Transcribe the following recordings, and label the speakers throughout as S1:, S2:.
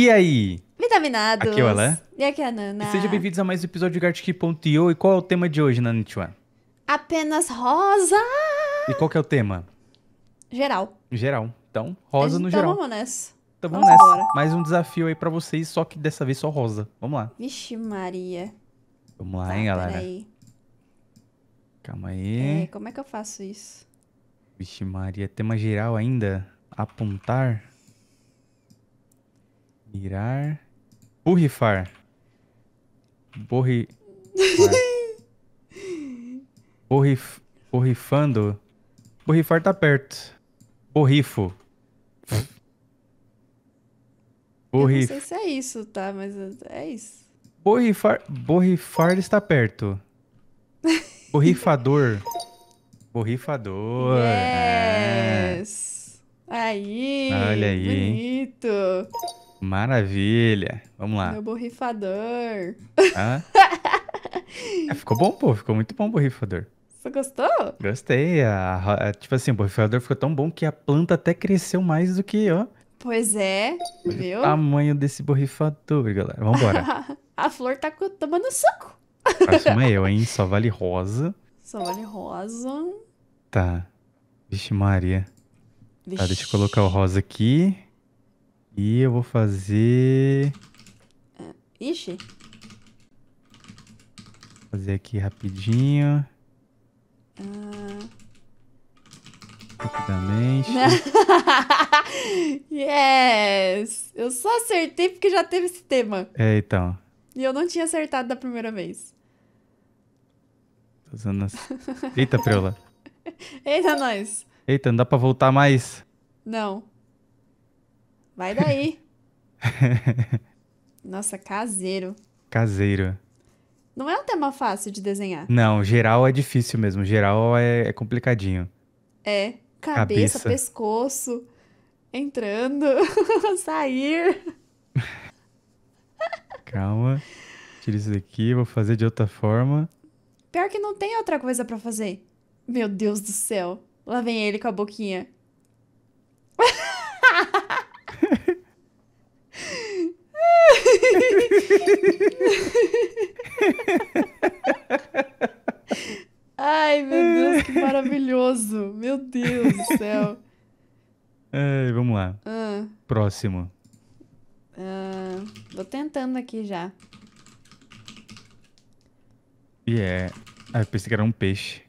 S1: E aí?
S2: Vitaminados! Aqui é o Alé. E aqui é a Nana. E
S1: sejam bem-vindos a mais um episódio de Gartic.io. E qual é o tema de hoje, Nanitiwan?
S2: Apenas rosa!
S1: E qual que é o tema? Geral. Geral. Então, rosa no tá geral. Vamos
S2: nessa. Então vamos, vamos nessa. Embora.
S1: Mais um desafio aí pra vocês, só que dessa vez só rosa. Vamos lá.
S2: Vixe Maria.
S1: Vamos lá, tá, hein, galera. Peraí. Calma aí. É,
S2: como é que eu faço isso?
S1: Vixe Maria, tema geral ainda? Apontar? Mirar. Burrifar. Borri. Borrif... Borrifando. Borrifar tá perto. Borrifo. Borrif...
S2: Eu não sei se é isso, tá? Mas é isso.
S1: Borrifar, borrifar está perto. Borrifador. Borrifador. Yes.
S2: É. Aí. Olha aí. Bonito.
S1: Maravilha. Vamos lá. Meu
S2: borrifador.
S1: Ah. é, ficou bom, pô. Ficou muito bom o borrifador. Você gostou? Gostei. A, a, é, tipo assim, o borrifador ficou tão bom que a planta até cresceu mais do que, ó.
S2: Pois é, viu? O
S1: tamanho desse borrifador, galera. Vambora.
S2: a flor tá tomando suco. Próxima
S1: é eu, hein? Só vale rosa.
S2: Só vale rosa.
S1: Tá. Vixe Maria. Vixe. Tá, deixa eu colocar o rosa aqui. E eu vou fazer...
S2: É, ixi. Vou
S1: fazer aqui rapidinho.
S2: Uh...
S1: Rapidamente.
S2: yes! Eu só acertei porque já teve esse tema. É, então. E eu não tinha acertado da primeira vez.
S1: Tô usando as... Eita, Preula.
S2: Eita, nós.
S1: Eita, não dá pra voltar mais?
S2: Não. Vai daí. Nossa, caseiro.
S1: Caseiro.
S2: Não é um tema fácil de desenhar.
S1: Não, geral é difícil mesmo. Geral é, é complicadinho.
S2: É. Cabeça, Cabeça. pescoço, entrando, sair.
S1: Calma. Tira isso daqui, vou fazer de outra forma.
S2: Pior que não tem outra coisa para fazer. Meu Deus do céu. Lá vem ele com a boquinha. Ai, meu Deus, que maravilhoso. Meu Deus do céu.
S1: vamos lá. Ah. Próximo.
S2: Ah, tô tentando aqui já.
S1: E yeah. é. Ah, pensei que era um peixe.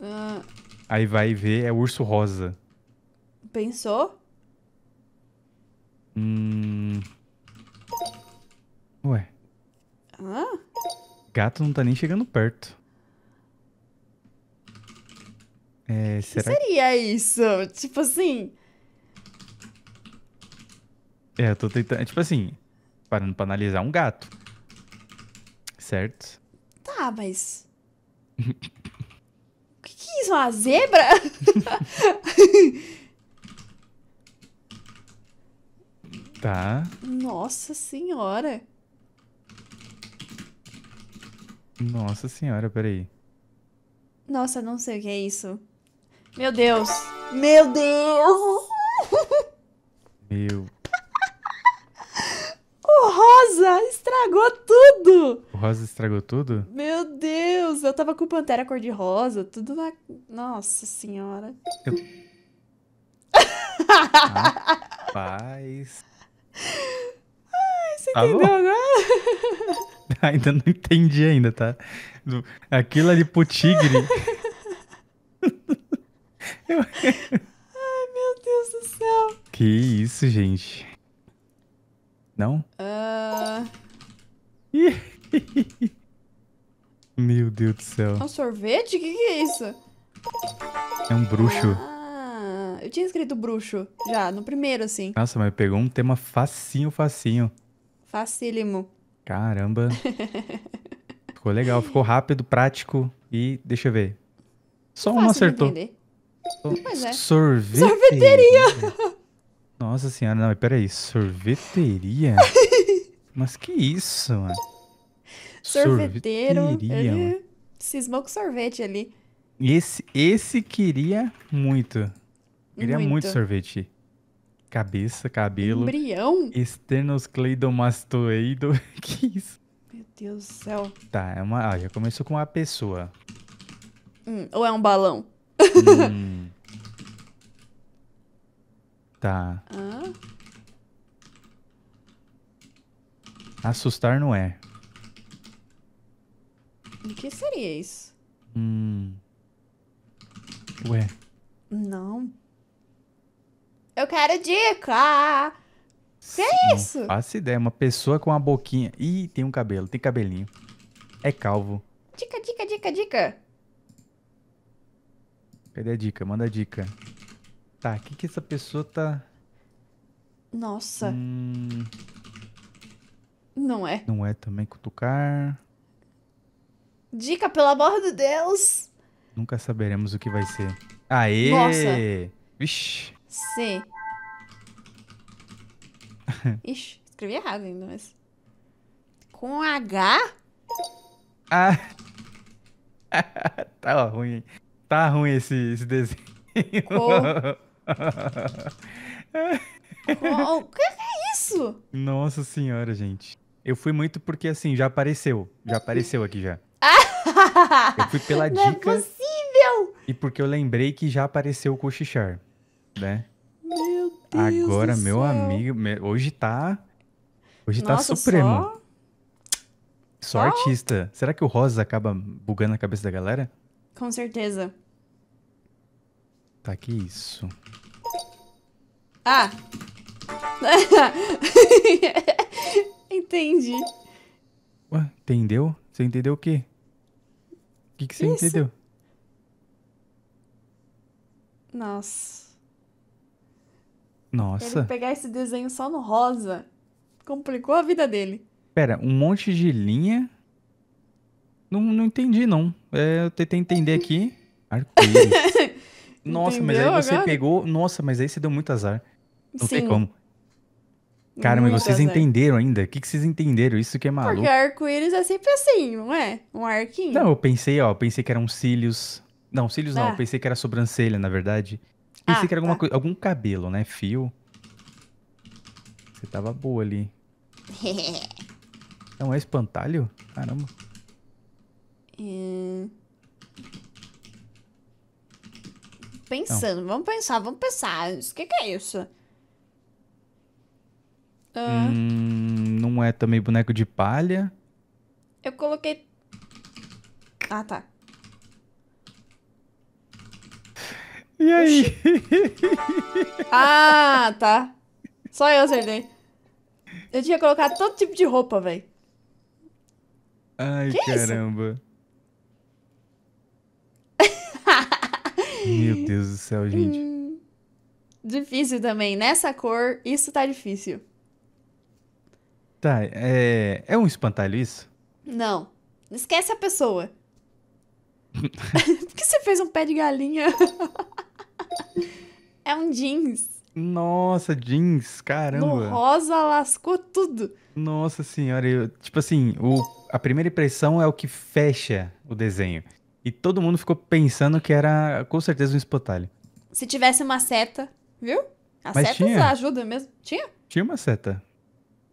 S1: Ah. Aí vai ver, é urso rosa.
S2: Pensou?
S1: Hum. Ué. Hã? Gato não tá nem chegando perto. É, será... que
S2: seria isso? Tipo assim.
S1: É, eu tô tentando. É tipo assim, parando pra analisar um gato. Certo?
S2: Tá, mas. O que, que é isso? Uma zebra? tá. Nossa senhora.
S1: Nossa senhora, peraí.
S2: Nossa, não sei o que é isso. Meu Deus. Meu Deus. Meu. O Rosa estragou tudo.
S1: O Rosa estragou tudo?
S2: Meu Deus. Eu tava com Pantera cor-de-rosa. Tudo na... Nossa senhora. Eu...
S1: Rapaz.
S2: Você entendeu agora?
S1: ainda não entendi ainda, tá? Aquilo ali pro tigre.
S2: Eu... Ai, meu Deus do céu.
S1: Que isso, gente. Não?
S2: Uh...
S1: meu Deus do céu. É
S2: um sorvete? O que, que é isso?
S1: É um bruxo.
S2: Ah, eu tinha escrito bruxo já, no primeiro, assim.
S1: Nossa, mas pegou um tema facinho, facinho.
S2: Facílimo.
S1: Caramba. ficou legal, ficou rápido, prático e deixa eu ver. Só um acertou.
S2: Pois é. Sorveteria. Sorveteria.
S1: Nossa senhora, não, peraí. Sorveteria? Mas que isso, mano? Sorveteiro. Sorveteria, mano.
S2: cismou com sorvete ali.
S1: Esse, esse queria muito. Queria muito, muito sorvete. Cabeça, cabelo. Embrião? Esternoscleidomastoido. que isso?
S2: Meu Deus do céu.
S1: Tá, é uma. Ah, já começou com uma pessoa.
S2: Hum, ou é um balão? Hum.
S1: tá. Ah? Assustar não é.
S2: O que seria isso?
S1: Hum. Ué.
S2: Não, eu quero dica! Que é isso?
S1: Faça ideia. Uma pessoa com uma boquinha. Ih, tem um cabelo, tem cabelinho. É calvo.
S2: Dica, dica, dica, dica.
S1: Cadê a dica? Manda a dica. Tá, o que que essa pessoa tá... Nossa. Hum... Não é. Não é também cutucar.
S2: Dica, pelo amor de Deus.
S1: Nunca saberemos o que vai ser. Aê! Nossa. Vixe.
S2: C. Ixi, escrevi errado ainda, mas. Com H?
S1: Ah. tá ruim. Tá ruim esse, esse desenho.
S2: O que é isso?
S1: Nossa senhora, gente. Eu fui muito porque assim, já apareceu. Já apareceu aqui já.
S2: eu
S1: fui pela Não é dica. É
S2: possível!
S1: E porque eu lembrei que já apareceu o cochichar né?
S2: Meu Deus Agora, meu céu. amigo,
S1: hoje tá. Hoje tá Nossa, tá supremo. Só? Só artista. Será que o Rosa acaba bugando a cabeça da galera?
S2: Com certeza.
S1: Tá, que isso?
S2: Ah! Entendi.
S1: Ué, entendeu? Você entendeu o quê? O que, que você isso. entendeu?
S2: Nossa. Nossa. pegar esse desenho só no rosa. Complicou a vida dele.
S1: Pera, um monte de linha? Não, não entendi, não. É, eu tentei entender aqui. Arco-íris. nossa, mas aí você agora? pegou. Nossa, mas aí você deu muito azar. Não Sim. sei como.
S2: Cara, mas vocês azar. entenderam
S1: ainda? O que, que vocês entenderam? Isso que é maluco. Porque
S2: arco-íris é sempre assim, não é? Um arquinho. Não, eu
S1: pensei, ó, pensei que eram cílios. Não, cílios ah. não, pensei que era sobrancelha, na verdade. Ah, Pensei ah, que era tá. algum cabelo, né? Fio. Você tava boa ali. Não é espantalho? Caramba.
S2: Hum... Pensando, Não. vamos pensar, vamos pensar. O que, que é isso? Ah.
S1: Hum, não é também boneco de palha?
S2: Eu coloquei. Ah, tá. E aí? ah, tá. Só eu acertei. Eu tinha colocado todo tipo de roupa, velho.
S1: Ai, que caramba. É Meu Deus do céu, gente.
S2: Hum, difícil também. Nessa cor, isso tá difícil.
S1: Tá, é. É um espantalho isso?
S2: Não. Esquece a pessoa. Por que você fez um pé de galinha? É um jeans.
S1: Nossa, jeans, caramba. No rosa
S2: lascou tudo.
S1: Nossa senhora, eu, tipo assim, o, a primeira impressão é o que fecha o desenho. E todo mundo ficou pensando que era com certeza um espotalho.
S2: Se tivesse uma seta, viu? A Mas seta tinha. ajuda mesmo. Tinha?
S1: Tinha uma seta.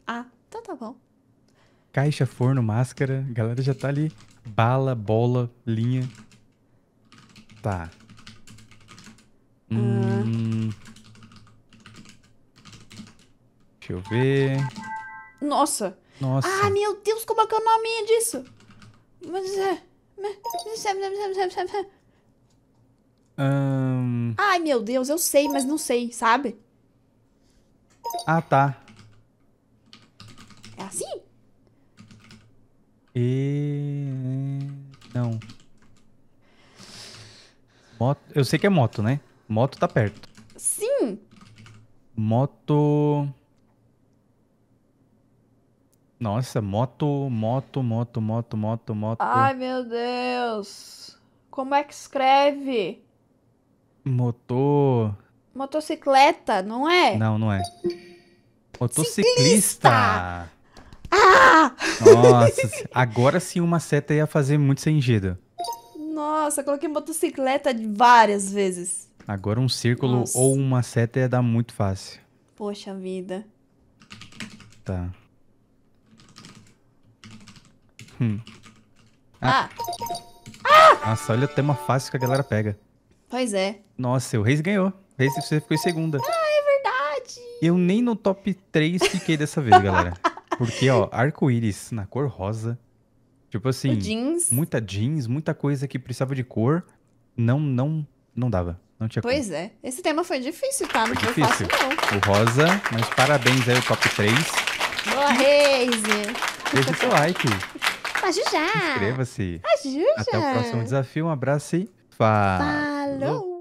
S2: Ah, então tá bom.
S1: Caixa, forno, máscara, a galera já tá ali. Bala, bola, linha. Tá. Ah. Hum. Deixa eu ver.
S2: Nossa. Nossa. Ah, meu Deus, como é que é o nome disso?
S1: Um...
S2: Ai, meu Deus, eu sei, mas não sei, sabe? Ah, tá. É assim?
S1: E... Não. Moto... Eu sei que é moto, né? Moto tá perto.
S2: Sim.
S1: Moto... Nossa, moto, moto, moto, moto, moto, moto. Ai,
S2: meu Deus. Como é que escreve?
S1: Motor.
S2: Motocicleta, não é?
S1: Não, não é. Motociclista.
S2: Ah! Nossa,
S1: agora sim uma seta ia fazer muito sentido.
S2: Nossa, coloquei motocicleta várias vezes.
S1: Agora um círculo Nossa. ou uma seta ia dar muito fácil.
S2: Poxa vida.
S1: Tá. Hum. Ah. ah. ah! Nossa, olha o tema fácil que a galera pega. Pois é. Nossa, o Reis ganhou. Reis você ficou em segunda. Ah, é verdade! Eu nem no top 3 fiquei dessa vez, galera. Porque, ó, arco-íris na cor rosa. Tipo assim, o jeans. muita jeans, muita coisa que precisava de cor. Não, não, não dava. Não tinha Pois
S2: é. Esse tema foi difícil, tá? Não foi, foi fácil, não.
S1: O rosa, mas parabéns aí, o top 3.
S2: Boa, Reis!
S1: Deixa o seu like.
S2: Ajuda!
S1: Inscreva-se. Ajuda! Até o próximo desafio. Um abraço e falou!
S2: falou.